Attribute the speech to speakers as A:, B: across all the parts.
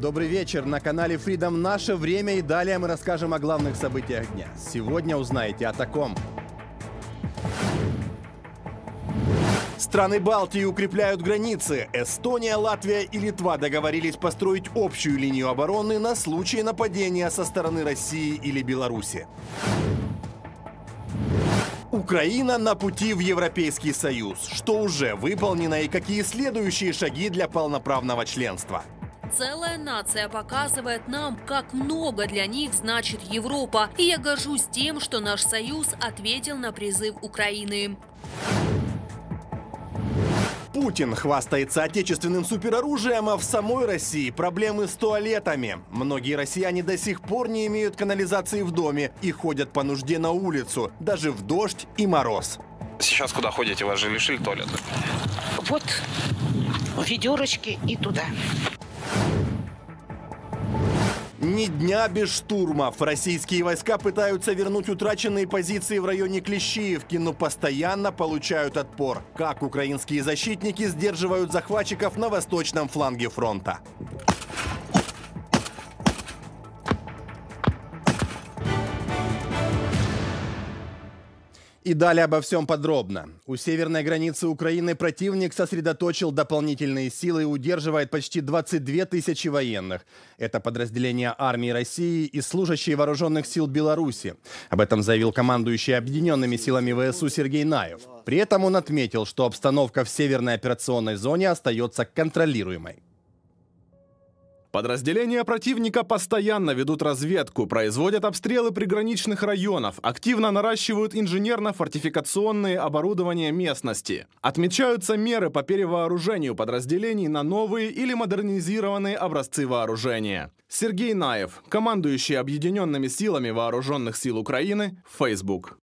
A: Добрый вечер! На канале Freedom «Наше время» и далее мы расскажем о главных событиях дня. Сегодня узнаете о таком. Страны Балтии укрепляют границы. Эстония, Латвия и Литва договорились построить общую линию обороны на случай нападения со стороны России или Беларуси. Украина на пути в Европейский Союз. Что уже выполнено и какие следующие шаги для полноправного членства –
B: Целая нация показывает нам, как много для них значит Европа. И я горжусь тем, что наш союз ответил на призыв Украины.
A: Путин хвастается отечественным супероружием, а в самой России проблемы с туалетами. Многие россияне до сих пор не имеют канализации в доме и ходят по нужде на улицу, даже в дождь и мороз. Сейчас куда ходите? Вас же лишили туалета. Вот ведерочки и туда. Ни дня без штурмов. Российские войска пытаются вернуть утраченные позиции в районе Клещиевки, но постоянно получают отпор. Как украинские защитники сдерживают захватчиков на восточном фланге фронта? И далее обо всем подробно. У северной границы Украины противник сосредоточил дополнительные силы и удерживает почти 22 тысячи военных. Это подразделения армии России и служащие вооруженных сил Беларуси. Об этом заявил командующий объединенными силами ВСУ Сергей Наев. При этом он отметил, что обстановка в северной операционной зоне остается контролируемой. Подразделения противника постоянно ведут разведку,
C: производят обстрелы приграничных районов, активно наращивают инженерно-фортификационные оборудования местности. Отмечаются меры по перевооружению подразделений на новые или модернизированные образцы вооружения. Сергей Наев, командующий Объединенными силами Вооруженных сил Украины, Facebook.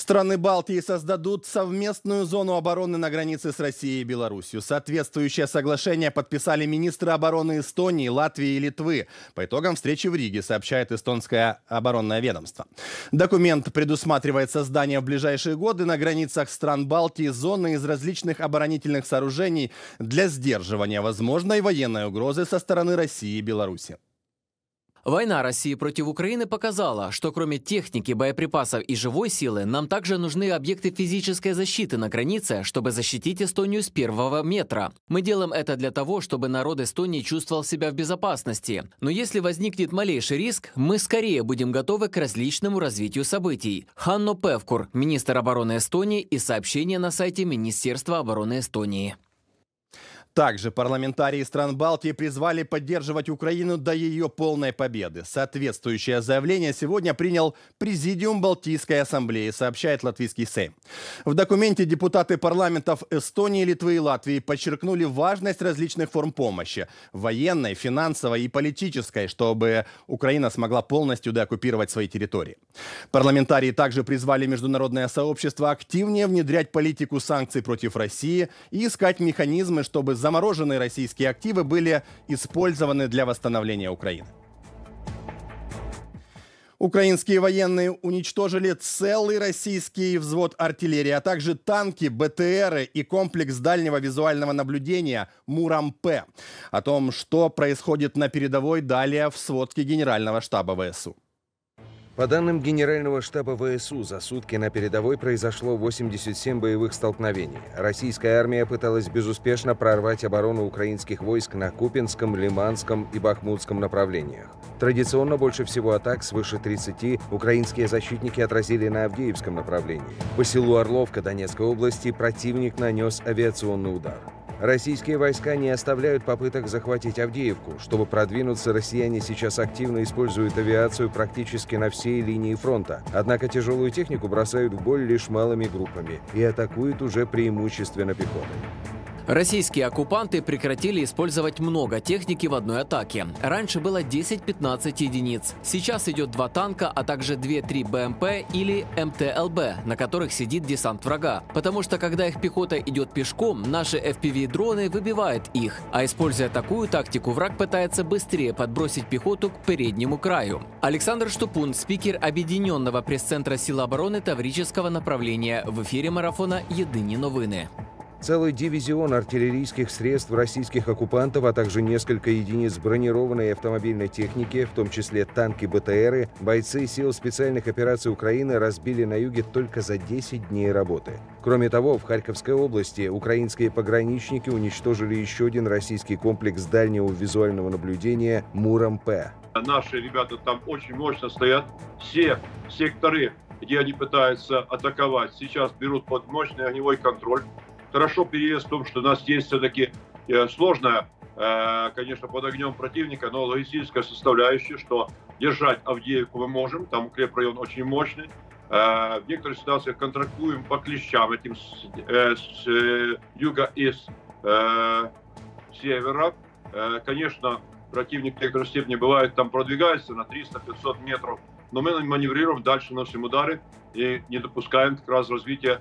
A: Страны Балтии создадут совместную зону обороны на границе с Россией и Беларусью. Соответствующее соглашение подписали министры обороны Эстонии, Латвии и Литвы. По итогам встречи в Риге, сообщает эстонское оборонное ведомство. Документ предусматривает создание в ближайшие годы на границах стран Балтии зоны из различных оборонительных сооружений для сдерживания возможной военной угрозы со стороны России и Беларуси.
D: Война России против Украины показала, что кроме техники, боеприпасов и живой силы, нам также нужны объекты физической защиты на границе, чтобы защитить Эстонию с первого метра. Мы делаем это для того, чтобы народ Эстонии чувствовал себя в безопасности. Но если возникнет малейший риск, мы скорее будем готовы к различному развитию событий. Ханно Певкур, министр обороны Эстонии и сообщение на сайте Министерства обороны Эстонии.
A: Также парламентарии стран Балтии призвали поддерживать Украину до ее полной победы. Соответствующее заявление сегодня принял Президиум Балтийской ассамблеи, сообщает Латвийский Сейм. В документе депутаты парламентов Эстонии, Литвы и Латвии подчеркнули важность различных форм помощи – военной, финансовой и политической, чтобы Украина смогла полностью деоккупировать свои территории. Парламентарии также призвали международное сообщество активнее внедрять политику санкций против России и искать механизмы, чтобы замороженные российские активы были использованы для восстановления Украины. Украинские военные уничтожили целый российский взвод артиллерии, а также танки, БТРы и комплекс дальнего визуального наблюдения «Мурам-П». О том, что происходит на передовой, далее в сводке Генерального штаба ВСУ.
E: По данным Генерального штаба ВСУ, за сутки на передовой произошло 87 боевых столкновений. Российская армия пыталась безуспешно прорвать оборону украинских войск на Купинском, Лиманском и Бахмутском направлениях. Традиционно больше всего атак, свыше 30, украинские защитники отразили на Авдеевском направлении. По селу Орловка Донецкой области противник нанес авиационный удар. Российские войска не оставляют попыток захватить Авдеевку. Чтобы продвинуться, россияне сейчас активно используют авиацию практически на всей линии фронта. Однако тяжелую технику бросают в бой лишь малыми группами и атакуют уже преимущественно пехотой. Российские
D: оккупанты прекратили использовать много техники в одной атаке. Раньше было 10-15 единиц. Сейчас идет два танка, а также 2-3 БМП или МТЛБ, на которых сидит десант врага. Потому что когда их пехота идет пешком, наши FPV-дроны выбивают их. А используя такую тактику, враг пытается быстрее подбросить пехоту к переднему краю. Александр Штупун, спикер Объединенного пресс-центра сил обороны Таврического направления в эфире марафона «Едині новини».
E: Целый дивизион артиллерийских средств российских оккупантов, а также несколько единиц бронированной автомобильной техники, в том числе танки БТРы, бойцы сил специальных операций Украины разбили на юге только за 10 дней работы. Кроме того, в Харьковской области украинские пограничники уничтожили еще один российский комплекс дальнего визуального наблюдения «Муром-П».
C: Наши ребята там очень мощно стоят. Все секторы, где они пытаются атаковать,
A: сейчас берут под мощный огневой контроль хорошо переезд в том, что у нас есть все-таки э, сложная, э, конечно, под огнем противника, но логистическая составляющая, что держать Авдеевку мы можем, там укрепрайон очень мощный. Э, в некоторых ситуациях контрактуем по клещам этим с, с юга и с севера. Конечно, противник в некоторой степени бывает там продвигается на 300-500 метров, но мы маневрируем дальше носим удары и не допускаем как раз развития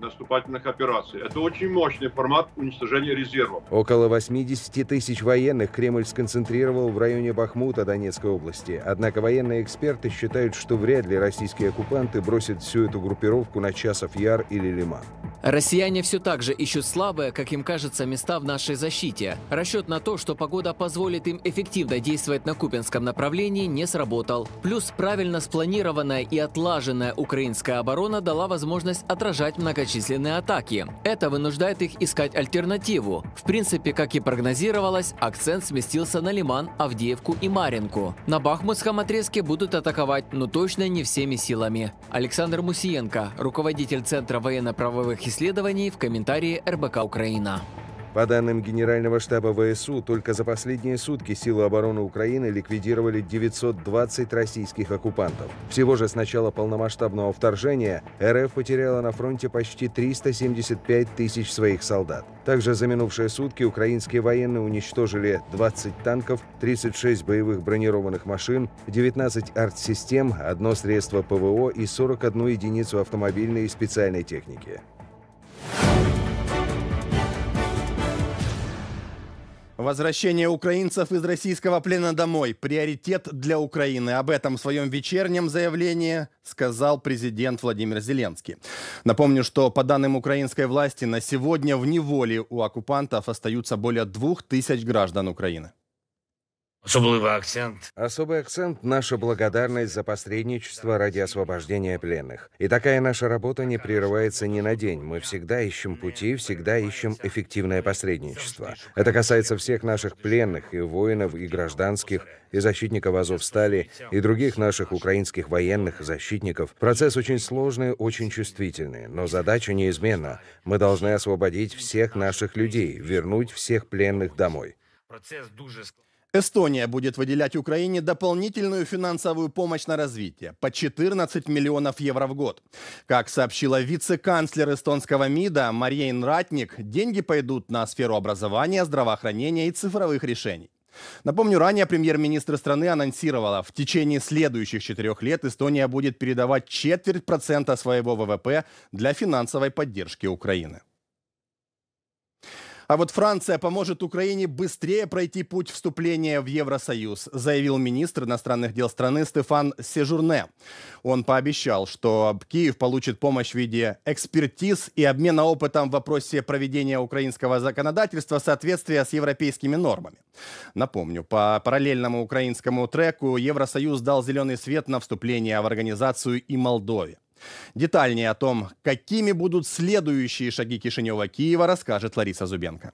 A: наступательных операций. Это очень мощный формат уничтожения
C: резервов.
E: Около 80 тысяч военных Кремль сконцентрировал в районе Бахмута Донецкой области. Однако военные эксперты считают, что вряд ли российские оккупанты бросят всю эту группировку на Часов Яр или Лиман.
D: Россияне все так же ищут слабые, как им кажется, места в нашей защите. Расчет на то, что погода позволит им эффективно действовать на Купинском направлении, не сработал. Плюс правильно спланированная и отлаженная украинская оборона дала возможность отражать многочисленные многочисленные атаки. Это вынуждает их искать альтернативу. В принципе, как и прогнозировалось, акцент сместился на Лиман, Авдеевку и Маринку. На Бахмутском отрезке будут атаковать, но точно не всеми силами. Александр Мусиенко, руководитель Центра военно-правовых исследований в комментарии РБК Украина.
E: По данным Генерального штаба ВСУ, только за последние сутки силы обороны Украины ликвидировали 920 российских оккупантов. Всего же с начала полномасштабного вторжения РФ потеряла на фронте почти 375 тысяч своих солдат. Также за минувшие сутки украинские военные уничтожили 20 танков, 36 боевых бронированных машин, 19 артсистем, одно средство ПВО и 41 единицу автомобильной и специальной техники.
A: Возвращение украинцев из российского плена домой – приоритет для Украины. Об этом в своем вечернем заявлении сказал президент Владимир Зеленский. Напомню, что по данным украинской власти на сегодня в неволе у оккупантов остаются более двух тысяч граждан Украины.
E: Особый акцент. Особый акцент – наша благодарность за посредничество ради освобождения пленных. И такая наша работа не прерывается ни на день. Мы всегда ищем пути, всегда ищем эффективное посредничество. Это касается всех наших пленных, и воинов, и гражданских, и защитников Азовстали, и других наших украинских военных защитников. Процесс очень сложный, очень чувствительный, но задача неизменна. Мы должны освободить всех наших людей, вернуть всех пленных домой.
F: Процесс дуже
E: Эстония будет выделять Украине
A: дополнительную финансовую помощь на развитие по 14 миллионов евро в год. Как сообщила вице-канцлер эстонского МИДа Мария Ратник, деньги пойдут на сферу образования, здравоохранения и цифровых решений. Напомню, ранее премьер-министр страны анонсировала, в течение следующих четырех лет Эстония будет передавать четверть процента своего ВВП для финансовой поддержки Украины. А вот Франция поможет Украине быстрее пройти путь вступления в Евросоюз, заявил министр иностранных дел страны Стефан Сежурне. Он пообещал, что Киев получит помощь в виде экспертиз и обмена опытом в вопросе проведения украинского законодательства в соответствии с европейскими нормами. Напомню, по параллельному украинскому треку Евросоюз дал зеленый свет на вступление в организацию и Молдове. Детальнее о том, какими будут следующие шаги Кишинева-Киева, расскажет Лариса Зубенко.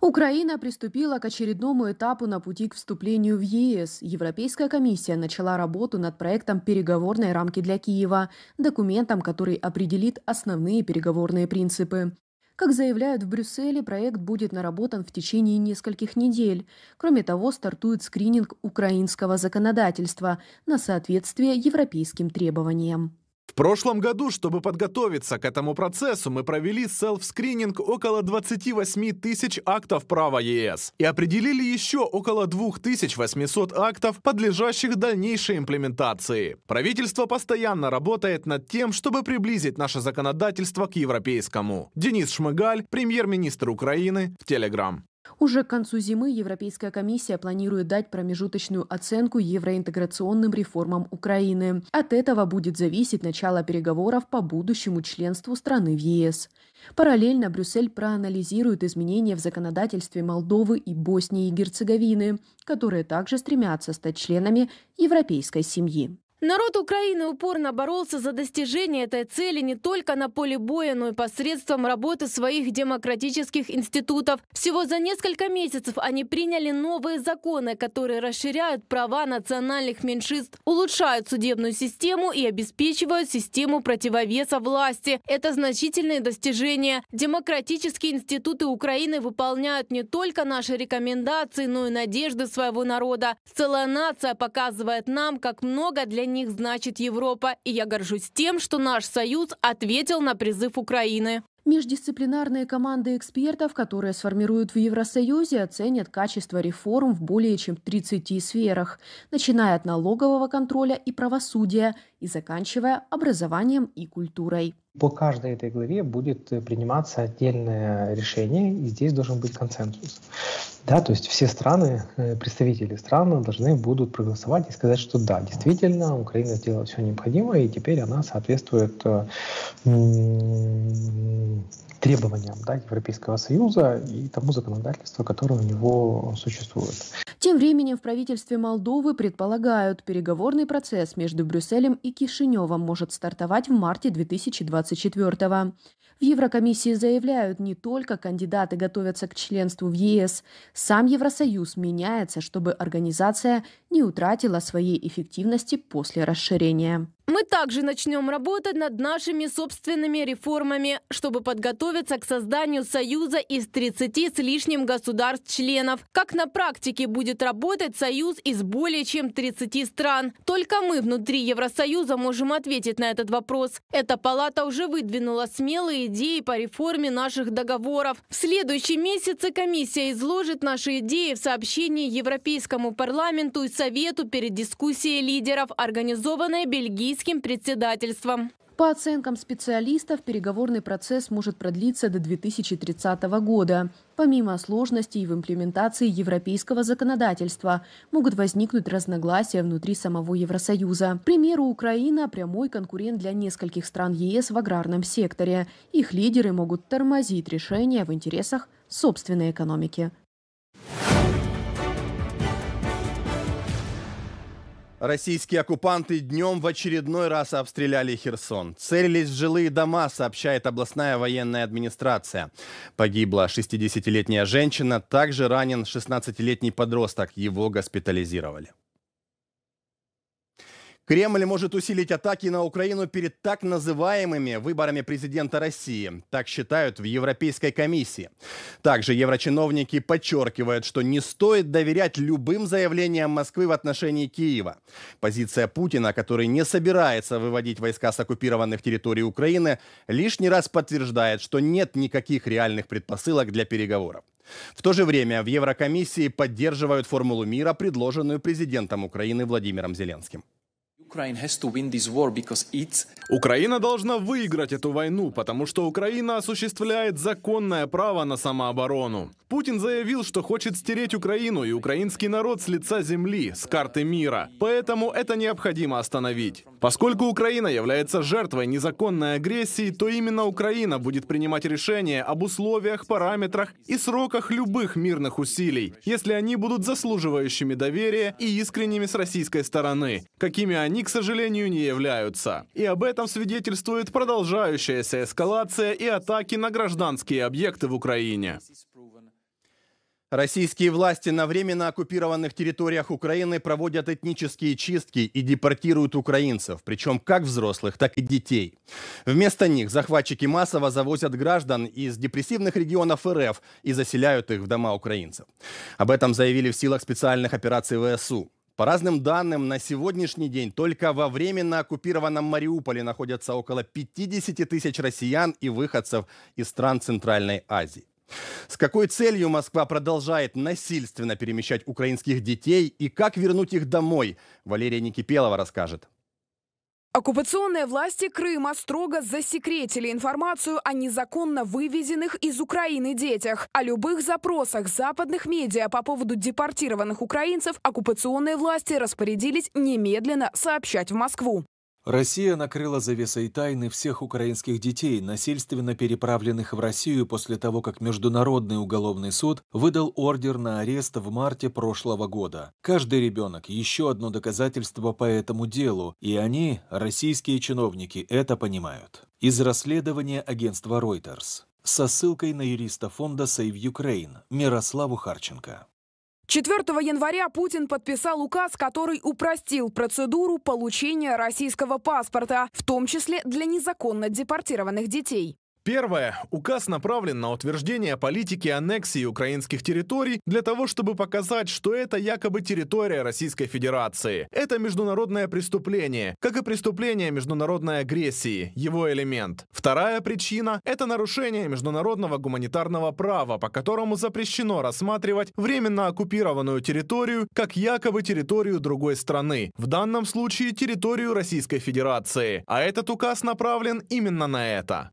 G: Украина приступила к очередному этапу на пути к вступлению в ЕС. Европейская комиссия начала работу над проектом переговорной рамки для Киева, документом, который определит основные переговорные принципы. Как заявляют в Брюсселе, проект будет наработан в течение нескольких недель. Кроме того, стартует скрининг украинского законодательства на соответствие европейским требованиям.
C: В прошлом году, чтобы подготовиться к этому процессу, мы провели селф-скрининг около 28 тысяч актов права ЕС и определили еще около 2800 актов, подлежащих дальнейшей имплементации. Правительство постоянно работает над тем, чтобы приблизить наше законодательство к европейскому. Денис Шмыгаль, премьер-министр Украины, в Телеграм.
G: Уже к концу зимы Европейская комиссия планирует дать промежуточную оценку евроинтеграционным реформам Украины. От этого будет зависеть начало переговоров по будущему членству страны в ЕС. Параллельно Брюссель проанализирует изменения в законодательстве Молдовы и Боснии и Герцеговины, которые также стремятся стать членами европейской семьи.
H: Народ Украины упорно боролся за достижение этой цели не только на поле боя, но и посредством работы своих демократических институтов. Всего за несколько месяцев они приняли новые законы, которые расширяют права национальных меньшинств, улучшают судебную систему и обеспечивают систему противовеса власти. Это значительные достижения. Демократические институты Украины выполняют не только наши рекомендации, но и надежды своего народа. Целая нация показывает нам, как много для них значит Европа, и я горжусь тем, что наш союз ответил на призыв Украины.
G: Междисциплинарные команды экспертов, которые сформируют в Евросоюзе, оценят качество реформ в более чем 30 сферах, начиная от налогового контроля и правосудия, и заканчивая образованием и
F: культурой. По каждой этой главе будет приниматься отдельное решение, и здесь должен быть консенсус. Да, то есть все страны, э, представители стран должны будут проголосовать и сказать, что да, действительно, Украина сделала все необходимое, и теперь она соответствует э, требованиям да, Европейского Союза и тому законодательству, которое у него существует.
G: Тем временем в правительстве Молдовы предполагают, переговорный процесс между Брюсселем и Кишиневым может стартовать в марте 2024 года. Еврокомиссии заявляют, не только кандидаты готовятся к членству в ЕС, сам Евросоюз меняется, чтобы организация не утратила своей эффективности после расширения.
H: Мы также начнем работать над нашими собственными реформами, чтобы подготовиться к созданию союза из 30 с лишним государств-членов. Как на практике будет работать союз из более чем 30 стран? Только мы внутри Евросоюза можем ответить на этот вопрос. Эта палата уже выдвинула смелые идеи по реформе наших договоров. В следующем месяце комиссия изложит наши идеи в сообщении Европейскому парламенту и Совету перед дискуссией лидеров, организованной бельгийским председательством.
G: По оценкам специалистов, переговорный процесс может продлиться до 2030 года. Помимо сложностей в имплементации европейского законодательства, могут возникнуть разногласия внутри самого Евросоюза. К примеру, Украина – прямой конкурент для нескольких стран ЕС в аграрном секторе. Их лидеры могут тормозить решения в интересах собственной экономики.
A: Российские оккупанты днем в очередной раз обстреляли Херсон. Целились в жилые дома, сообщает областная военная администрация. Погибла 60-летняя женщина, также ранен 16-летний подросток. Его госпитализировали. Кремль может усилить атаки на Украину перед так называемыми выборами президента России. Так считают в Европейской комиссии. Также еврочиновники подчеркивают, что не стоит доверять любым заявлениям Москвы в отношении Киева. Позиция Путина, который не собирается выводить войска с оккупированных территорий Украины, лишний раз подтверждает, что нет никаких реальных предпосылок для переговоров. В то же время в Еврокомиссии поддерживают формулу мира, предложенную президентом Украины Владимиром Зеленским.
F: Украина должна
C: выиграть эту войну, потому что Украина осуществляет законное право на самооборону. Путин заявил, что хочет стереть Украину и украинский народ с лица земли, с карты мира. Поэтому это необходимо остановить. Поскольку Украина является жертвой незаконной агрессии, то именно Украина будет принимать решения об условиях, параметрах и сроках любых мирных усилий, если они будут заслуживающими доверия и искренними с российской стороны, какими они к сожалению, не являются. И об этом свидетельствует продолжающаяся эскалация и атаки на гражданские объекты в Украине.
A: Российские власти на временно оккупированных территориях Украины проводят этнические чистки и депортируют украинцев, причем как взрослых, так и детей. Вместо них захватчики массово завозят граждан из депрессивных регионов РФ и заселяют их в дома украинцев. Об этом заявили в силах специальных операций ВСУ. По разным данным, на сегодняшний день только во временно оккупированном Мариуполе находятся около 50 тысяч россиян и выходцев из стран Центральной Азии. С какой целью Москва продолжает насильственно перемещать украинских детей и как вернуть их домой, Валерия Никипелова расскажет.
I: Оккупационные власти Крыма строго засекретили информацию о незаконно вывезенных из Украины детях. О любых запросах западных медиа по поводу депортированных украинцев оккупационные власти распорядились немедленно сообщать в Москву.
F: Россия накрыла завесой тайны всех украинских детей, насильственно переправленных в Россию после того, как Международный уголовный суд выдал ордер на арест в марте прошлого года. Каждый ребенок – еще одно доказательство по этому делу, и они, российские чиновники, это понимают. Из расследования агентства Reuters со ссылкой на юриста фонда Save Ukraine Мирославу Харченко.
I: 4 января Путин подписал указ, который упростил процедуру получения российского паспорта, в том числе для незаконно депортированных детей.
C: Первое. Указ направлен на утверждение политики аннексии украинских территорий для того, чтобы показать, что это якобы территория Российской Федерации. Это международное преступление, как и преступление международной агрессии, его элемент. Вторая причина – это нарушение международного гуманитарного права, по которому запрещено рассматривать временно оккупированную территорию как якобы территорию другой страны, в данном случае территорию Российской Федерации. А этот указ направлен именно на это.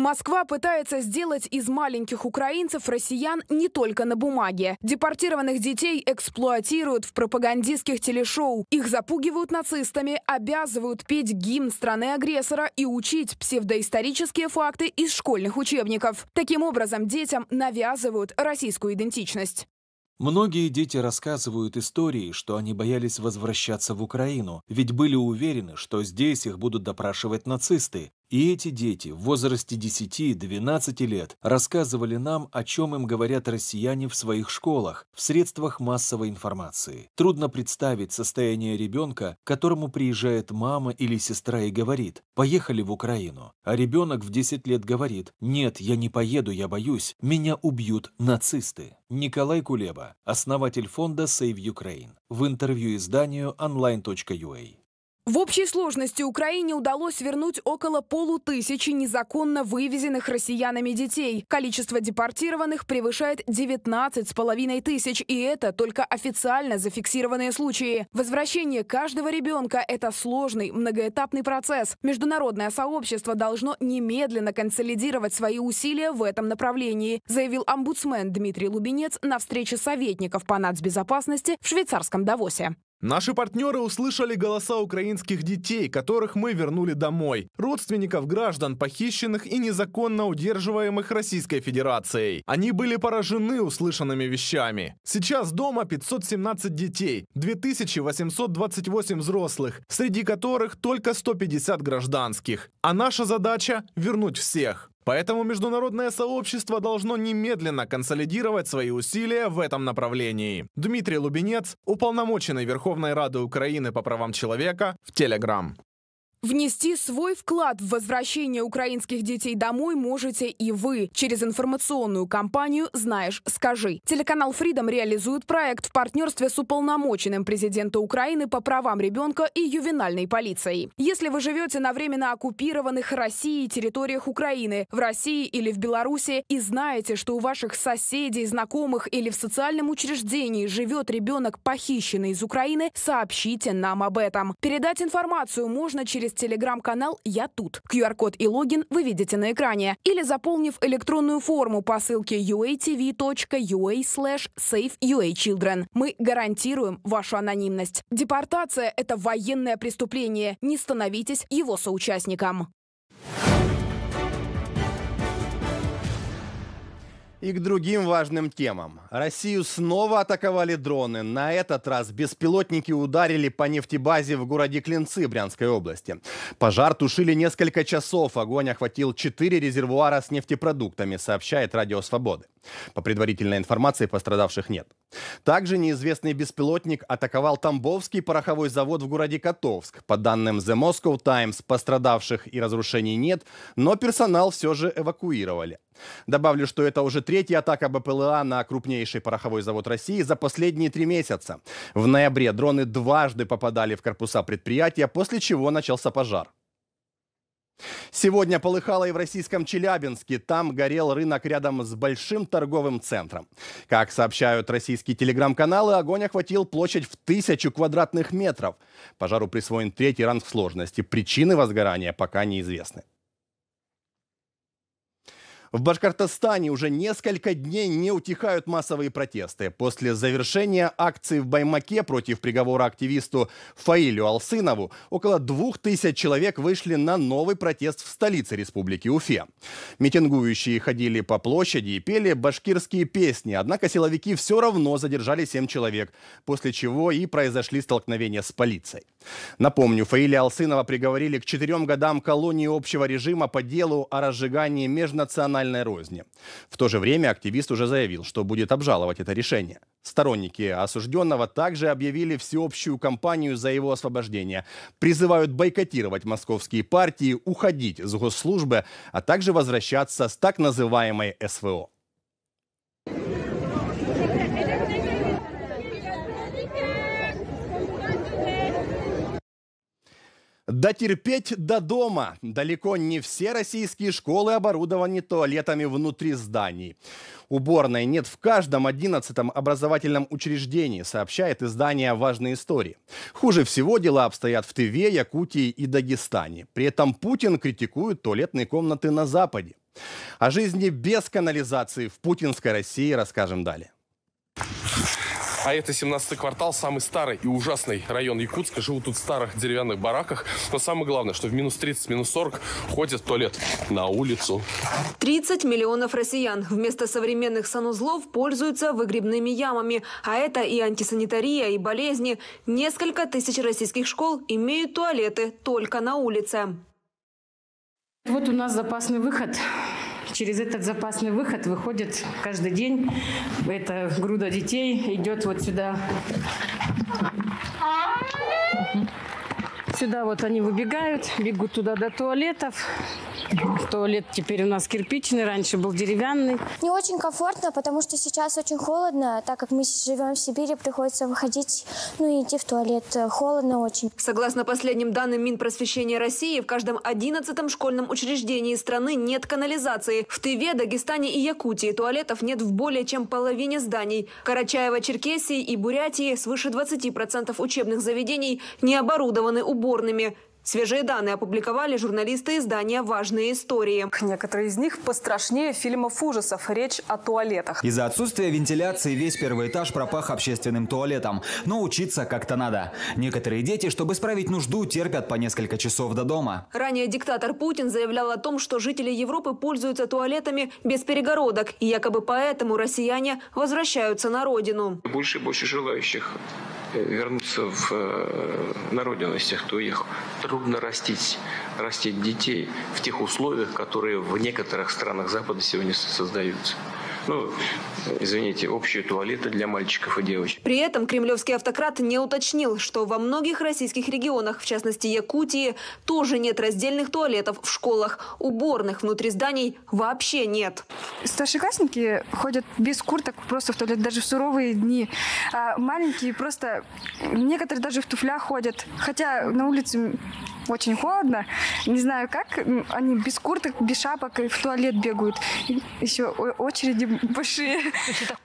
I: Москва пытается сделать из маленьких украинцев россиян не только на бумаге. Депортированных детей эксплуатируют в пропагандистских телешоу. Их запугивают нацистами, обязывают петь гимн страны-агрессора и учить псевдоисторические факты из школьных учебников. Таким образом, детям навязывают российскую идентичность.
F: Многие дети рассказывают истории, что они боялись возвращаться в Украину, ведь были уверены, что здесь их будут допрашивать нацисты, и эти дети в возрасте 10-12 лет рассказывали нам, о чем им говорят россияне в своих школах, в средствах массовой информации. Трудно представить состояние ребенка, которому приезжает мама или сестра и говорит «поехали в Украину», а ребенок в 10 лет говорит «нет, я не поеду, я боюсь, меня убьют нацисты». Николай Кулеба, основатель фонда Save Ukraine, в интервью изданию online.ua.
I: В общей сложности Украине удалось вернуть около полутысячи незаконно вывезенных россиянами детей. Количество депортированных превышает 19 с половиной тысяч, и это только официально зафиксированные случаи. Возвращение каждого ребенка – это сложный, многоэтапный процесс. Международное сообщество должно немедленно консолидировать свои усилия в этом направлении, заявил омбудсмен Дмитрий Лубинец на встрече советников по нацбезопасности в швейцарском Давосе.
C: Наши партнеры услышали голоса украинских детей, которых мы вернули домой, родственников граждан, похищенных и незаконно удерживаемых Российской Федерацией. Они были поражены услышанными вещами. Сейчас дома 517 детей, 2828 взрослых, среди которых только 150 гражданских. А наша задача – вернуть всех. Поэтому международное сообщество должно немедленно консолидировать свои усилия в этом направлении. Дмитрий Лубенец, уполномоченный Верховной Рады Украины по правам человека в Телеграм.
I: Внести свой вклад в возвращение украинских детей домой можете и вы через информационную кампанию «Знаешь, скажи». Телеканал Freedom реализует проект в партнерстве с уполномоченным президента Украины по правам ребенка и ювенальной полицией. Если вы живете на временно оккупированных Россией территориях Украины, в России или в Беларуси и знаете, что у ваших соседей, знакомых или в социальном учреждении живет ребенок, похищенный из Украины, сообщите нам об этом. Передать информацию можно через через телеграм-канал «Я тут». QR-код и логин вы видите на экране. Или заполнив электронную форму по ссылке uatv.ua slash save Мы гарантируем вашу анонимность. Депортация – это военное преступление. Не становитесь его соучастником.
A: И к другим важным темам. Россию снова атаковали дроны. На этот раз беспилотники ударили по нефтебазе в городе Клинцы Брянской области. Пожар тушили несколько часов. Огонь охватил 4 резервуара с нефтепродуктами, сообщает Радио Свободы. По предварительной информации пострадавших нет. Также неизвестный беспилотник атаковал Тамбовский пороховой завод в городе Котовск. По данным The Moscow Times, пострадавших и разрушений нет, но персонал все же эвакуировали. Добавлю, что это уже третья атака БПЛА на крупнейший пороховой завод России за последние три месяца. В ноябре дроны дважды попадали в корпуса предприятия, после чего начался пожар. Сегодня полыхало и в российском Челябинске. Там горел рынок рядом с большим торговым центром. Как сообщают российские телеграм-каналы, огонь охватил площадь в тысячу квадратных метров. Пожару присвоен третий ранг сложности. Причины возгорания пока неизвестны. В Башкортостане уже несколько дней не утихают массовые протесты. После завершения акции в Баймаке против приговора активисту Фаилю Алсынову около двух тысяч человек вышли на новый протест в столице республики Уфе. Митингующие ходили по площади и пели башкирские песни, однако силовики все равно задержали семь человек, после чего и произошли столкновения с полицией. Напомню, Фаиля Алсынова приговорили к четырем годам колонии общего режима по делу о разжигании межнациональных персональная розня. В то же время активист уже заявил, что будет обжаловать это решение. Сторонники осужденного также объявили всеобщую кампанию за его освобождение. Призывают бойкотировать московские партии, уходить с госслужбы, а также возвращаться с так называемой СВО. Дотерпеть до дома. Далеко не все российские школы оборудованы туалетами внутри зданий. Уборной нет в каждом 11-м образовательном учреждении, сообщает издание «Важные истории». Хуже всего дела обстоят в Тыве, Якутии и Дагестане. При этом Путин критикует туалетные комнаты на Западе. О жизни без канализации в путинской России расскажем далее.
C: А это 17-й квартал, самый старый и ужасный район Якутска. Живут тут в старых деревянных бараках. Но самое главное, что в минус 30, минус 40 ходят в туалет
A: на улицу.
B: 30 миллионов россиян вместо современных санузлов пользуются выгребными ямами. А это и антисанитария, и болезни. Несколько тысяч российских школ имеют туалеты только на улице. Вот у нас запасный выход через этот запасный выход выходит каждый день.
H: эта груда детей идет вот сюда. Сюда вот они выбегают, бегут туда до туалетов. Туалет теперь у нас кирпичный, раньше был деревянный.
J: Не очень комфортно, потому что сейчас очень холодно, так как мы живем в Сибири, приходится выходить, ну и идти в туалет. Холодно очень.
B: Согласно последним данным Минпросвещения России, в каждом одиннадцатом школьном учреждении страны нет канализации. В Тыве, Дагестане и Якутии туалетов нет в более чем половине зданий. Карачаево, Черкесии и Бурятии свыше 20% учебных заведений не оборудованы уборкой спорными. Свежие данные опубликовали журналисты издания «Важные истории». Некоторые из них пострашнее фильмов ужасов. Речь о туалетах.
F: Из-за отсутствия вентиляции весь первый этаж пропах общественным туалетом. Но учиться как-то надо. Некоторые дети, чтобы справить нужду, терпят по несколько часов до дома.
B: Ранее диктатор Путин заявлял о том, что жители Европы пользуются туалетами без перегородок. И якобы поэтому россияне возвращаются на родину.
F: Больше и больше желающих вернуться в, э, на родину, из тех, кто уехал. Трудно растить, растить детей в тех условиях, которые в некоторых странах Запада сегодня создаются ну, извините, общие туалеты для мальчиков и девочек.
B: При этом кремлевский автократ не уточнил, что во многих российских регионах, в частности Якутии, тоже нет раздельных туалетов в школах. Уборных внутри зданий вообще нет. Старшеклассники ходят без курток просто в туалет даже в суровые дни. А маленькие просто, некоторые даже в туфлях ходят. Хотя на улице очень холодно. Не знаю, как они без курток, без шапок в туалет бегают. Еще очереди Пошли.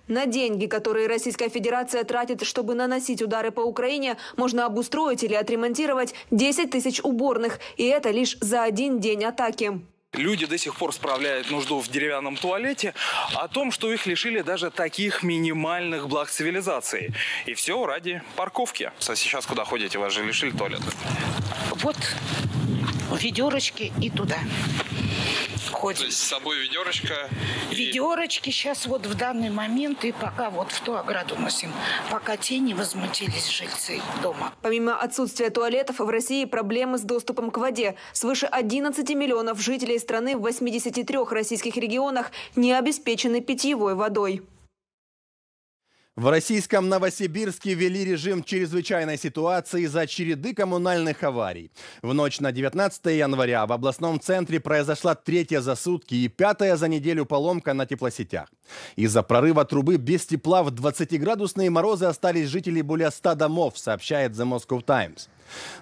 B: На деньги, которые Российская Федерация тратит, чтобы наносить удары по Украине, можно обустроить или отремонтировать 10 тысяч уборных. И это лишь за один день атаки.
F: Люди до сих пор справляют нужду в деревянном туалете, о том, что их лишили даже таких минимальных благ цивилизации. И все ради парковки. сейчас куда ходите? Вас же лишили туалета.
G: Вот ведерочки и туда
F: ходим. То есть с собой ведерочка? И... Ведерочки
G: сейчас вот в данный момент и пока вот в ту ограду носим, пока те не возмутились жильцы дома.
B: Помимо отсутствия туалетов, в России проблемы с доступом к воде. Свыше 11 миллионов жителей страны в 83 российских регионах не обеспечены питьевой водой.
A: В российском Новосибирске ввели режим чрезвычайной ситуации из-за череды коммунальных аварий. В ночь на 19 января в областном центре произошла третья за сутки и пятая за неделю поломка на теплосетях. Из-за прорыва трубы без тепла в 20-градусные морозы остались жители более 100 домов, сообщает The Moscow Times.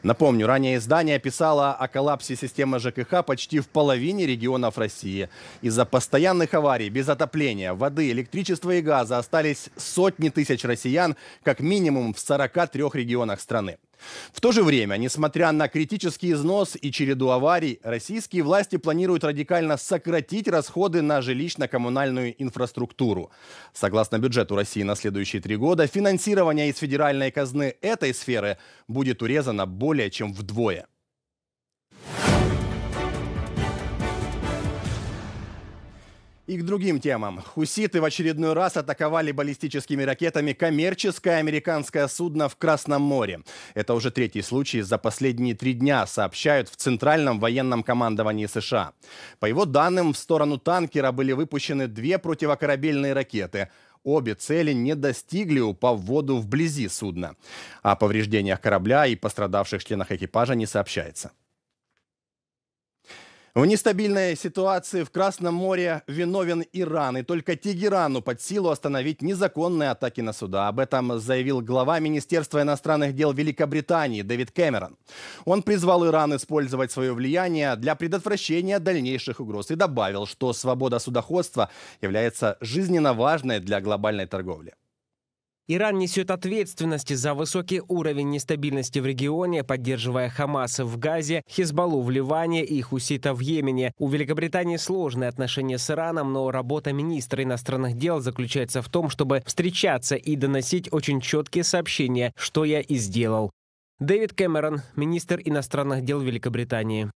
A: Напомню, ранее издание писало о коллапсе системы ЖКХ почти в половине регионов России. Из-за постоянных аварий, без отопления, воды, электричества и газа остались сотни тысяч россиян как минимум в 43 регионах страны. В то же время, несмотря на критический износ и череду аварий, российские власти планируют радикально сократить расходы на жилищно-коммунальную инфраструктуру. Согласно бюджету России на следующие три года, финансирование из федеральной казны этой сферы будет урезано более чем вдвое. И к другим темам. Хуситы в очередной раз атаковали баллистическими ракетами коммерческое американское судно в Красном море. Это уже третий случай за последние три дня, сообщают в Центральном военном командовании США. По его данным, в сторону танкера были выпущены две противокорабельные ракеты – обе цели не достигли, упав в воду вблизи судна. О повреждениях корабля и пострадавших членах экипажа не сообщается. В нестабильной ситуации в Красном море виновен Иран, и только Тегерану под силу остановить незаконные атаки на суда. Об этом заявил глава Министерства иностранных дел Великобритании Дэвид Кэмерон. Он призвал Иран использовать свое влияние для предотвращения дальнейших угроз и добавил, что свобода судоходства является жизненно важной для глобальной торговли. Иран несет ответственность за высокий уровень нестабильности в
D: регионе, поддерживая Хамас в Газе, Хизбаллу в Ливане и Хусита в Йемене. У Великобритании сложные отношения с Ираном, но работа министра иностранных дел заключается в том, чтобы встречаться и доносить очень четкие сообщения, что я и сделал. Дэвид Кэмерон, министр иностранных дел Великобритании.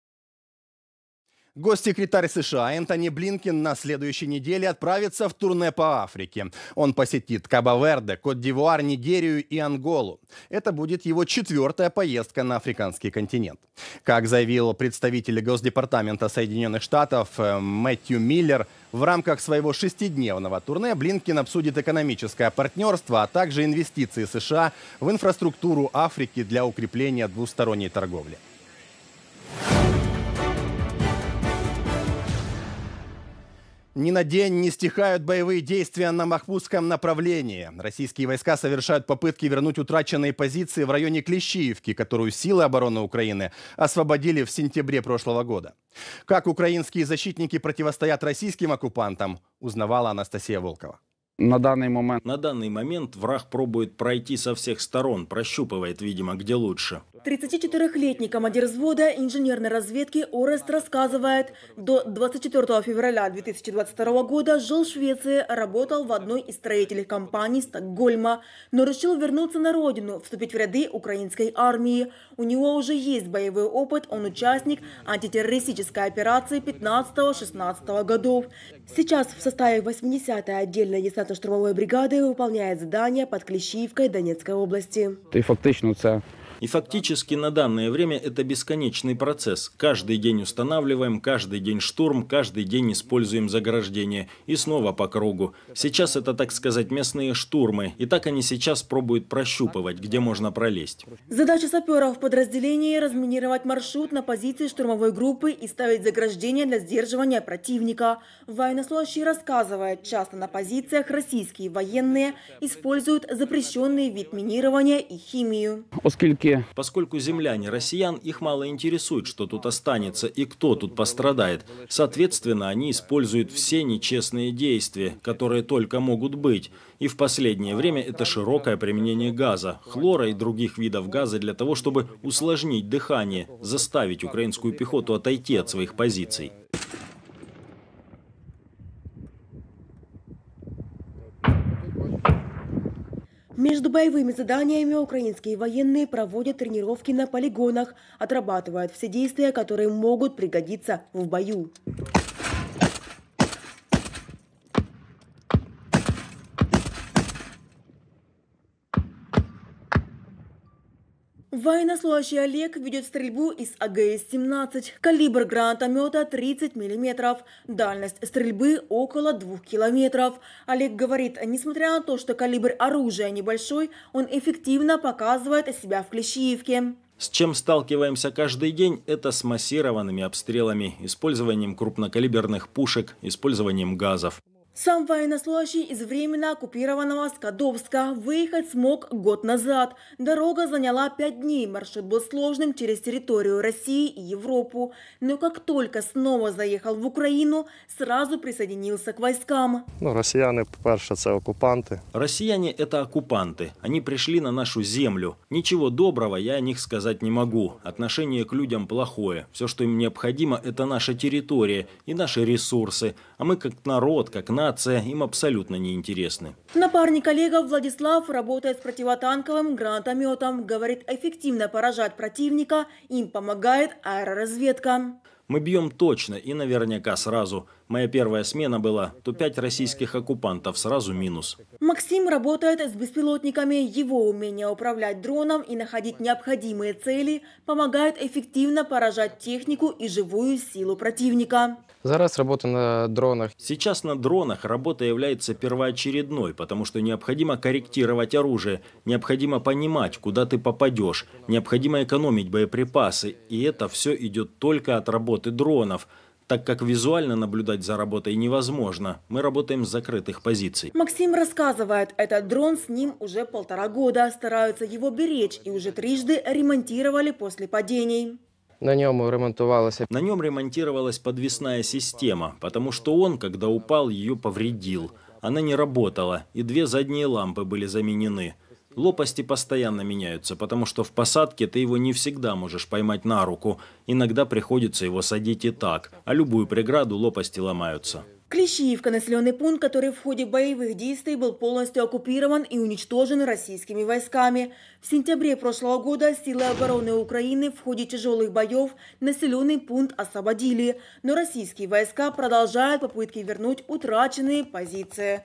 A: Госсекретарь США Энтони Блинкин на следующей неделе отправится в турне по Африке. Он посетит Кабо-Верде, Кот-Дивуар, Нигерию и Анголу. Это будет его четвертая поездка на африканский континент. Как заявил представитель Госдепартамента Соединенных Штатов э, Мэтью Миллер, в рамках своего шестидневного турне Блинкин обсудит экономическое партнерство, а также инвестиции США в инфраструктуру Африки для укрепления двусторонней торговли. Ни на день не стихают боевые действия на Махмудском направлении. Российские войска совершают попытки вернуть утраченные позиции в районе Клещиевки, которую силы обороны Украины освободили в сентябре прошлого года. Как украинские защитники противостоят российским оккупантам, узнавала Анастасия Волкова
E: на данный
J: момент. На данный момент враг пробует пройти со всех сторон, прощупывает, видимо, где лучше.
K: 34-летний командир взвода инженерной разведки Орест рассказывает, до 24 февраля 2022 года жил в Швеции, работал в одной из строительных компаний Стокгольма, но решил вернуться на родину, вступить в ряды украинской армии. У него уже есть боевой опыт, он участник антитеррористической операции 15-16 годов. Сейчас в составе 80-й отдельной десантной десантно-штурмової бригади выполняет задания под Кліщівкою Донецкой области.
J: І фактично це и фактически на данное время это бесконечный процесс. Каждый день устанавливаем, каждый день штурм, каждый день используем заграждение. И снова по кругу. Сейчас это, так сказать, местные штурмы. И так они сейчас пробуют прощупывать, где можно пролезть.
K: Задача саперов в подразделении – разминировать маршрут на позиции штурмовой группы и ставить заграждение для сдерживания противника. Военнослужащий рассказывает, часто на позициях российские военные используют запрещенный вид минирования и химию.
I: Оскільки Кубке.
J: Поскольку земляне россиян, их мало интересует, что тут останется и кто тут пострадает. Соответственно, они используют все нечестные действия, которые только могут быть. И в последнее время это широкое применение газа, хлора и других видов газа для того, чтобы усложнить дыхание, заставить украинскую пехоту отойти от своих позиций.
K: Между боевыми заданиями украинские военные проводят тренировки на полигонах, отрабатывают все действия, которые могут пригодиться в бою. Военнослужащий Олег ведет стрельбу из АГС-17. Калибр гранатомета 30 мм. Дальность стрельбы около 2 километров. Олег говорит, несмотря на то, что калибр оружия небольшой, он эффективно показывает себя в Клещиевке.
J: С чем сталкиваемся каждый день, это с массированными обстрелами, использованием крупнокалиберных пушек, использованием газов.
K: Сам военнослужащий из временно оккупированного Скадовска выехать смог год назад. Дорога заняла пять дней, маршрут был сложным через территорию России и Европу. Но как только снова заехал в Украину, сразу присоединился к войскам.
A: Ну, россияне, перше, это оккупанты.
J: Россияне – это оккупанты. Они пришли на нашу землю. Ничего доброго я о них сказать не могу. Отношение к людям плохое. Все, что им необходимо – это наша территория и наши ресурсы. А мы как народ, как нация нация им абсолютно не интересны.
K: Напарник Олегов Владислав работает с противотанковым гранатометом. Говорит, эффективно поражать противника им помогает аэроразведка.
J: Мы бьем точно и наверняка сразу. Моя первая смена была, то пять российских оккупантов сразу минус.
K: Максим работает с беспилотниками. Его умение управлять дроном и находить необходимые цели помогает эффективно поражать технику и живую силу противника.
J: Зараз работа на дронах. Сейчас на дронах работа является первоочередной, потому что необходимо корректировать оружие, необходимо понимать, куда ты попадешь, необходимо экономить боеприпасы. И это все идет только от работы дронов так как визуально наблюдать за работой невозможно. Мы работаем с закрытых позиций.
K: Максим рассказывает, этот дрон с ним уже полтора года. Стараются его беречь и уже трижды ремонтировали после падений.
J: На нем ремонтовалась... На нем ремонтировалась подвесная система, потому что он, когда упал, ее повредил. Она не работала, и две задние лампы были заменены. Лопасти постоянно меняются, потому что в посадке ты его не всегда можешь поймать на руку. Иногда приходится его садить и так, а любую преграду лопасти ломаются.
K: Клещиевка – населенный пункт, который в ходе боевых действий был полностью оккупирован и уничтожен российскими войсками. В сентябре прошлого года силы обороны Украины в ходе тяжелых боев населенный пункт освободили, но российские войска продолжают попытки вернуть утраченные позиции.